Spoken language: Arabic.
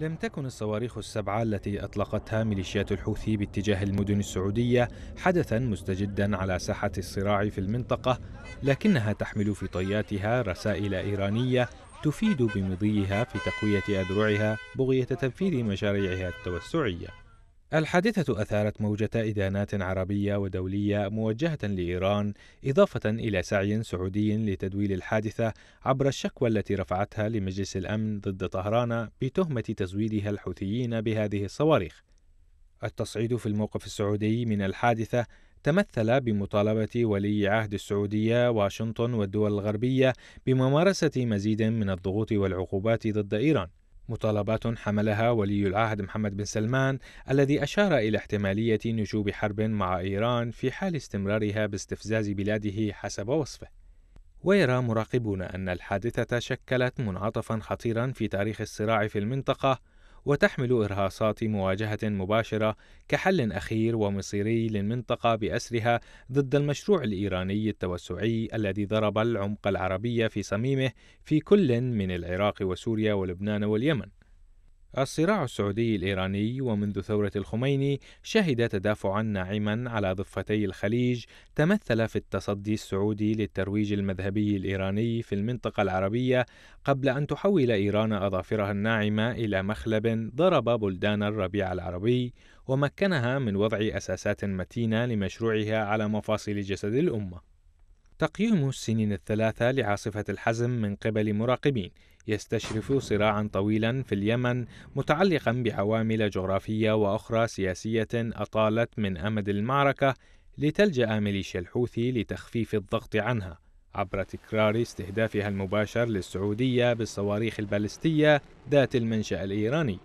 لم تكن الصواريخ السبعة التي أطلقتها ميليشيات الحوثي باتجاه المدن السعودية حدثا مستجدا على ساحة الصراع في المنطقة لكنها تحمل في طياتها رسائل إيرانية تفيد بمضيها في تقوية أذرعها بغية تنفيذ مشاريعها التوسعية الحادثة أثارت موجة إدانات عربية ودولية موجهة لإيران، إضافة إلى سعي سعودي لتدويل الحادثة عبر الشكوى التي رفعتها لمجلس الأمن ضد طهران بتهمة تزويدها الحوثيين بهذه الصواريخ. التصعيد في الموقف السعودي من الحادثة تمثل بمطالبة ولي عهد السعودية واشنطن والدول الغربية بممارسة مزيد من الضغوط والعقوبات ضد إيران. مطالبات حملها ولي العهد محمد بن سلمان الذي أشار إلى احتمالية نشوب حرب مع إيران في حال استمرارها باستفزاز بلاده حسب وصفه. ويرى مراقبون أن الحادثة شكلت منعطفا خطيرا في تاريخ الصراع في المنطقة وتحمل إرهاصات مواجهة مباشرة كحل أخير ومصيري للمنطقة بأسرها ضد المشروع الإيراني التوسعي الذي ضرب العمق العربي في صميمه في كل من العراق وسوريا ولبنان واليمن الصراع السعودي الإيراني ومنذ ثورة الخميني شهد تدافعا ناعما على ضفتي الخليج تمثل في التصدي السعودي للترويج المذهبي الإيراني في المنطقة العربية قبل أن تحول إيران أظافرها الناعمة إلى مخلب ضرب بلدان الربيع العربي ومكنها من وضع أساسات متينة لمشروعها على مفاصل جسد الأمة تقييم السنين الثلاثة لعاصفة الحزم من قبل مراقبين يستشرف صراعا طويلا في اليمن متعلقا بعوامل جغرافيه واخرى سياسيه اطالت من امد المعركه لتلجا ميليشيا الحوثي لتخفيف الضغط عنها عبر تكرار استهدافها المباشر للسعوديه بالصواريخ البالستيه ذات المنشا الايراني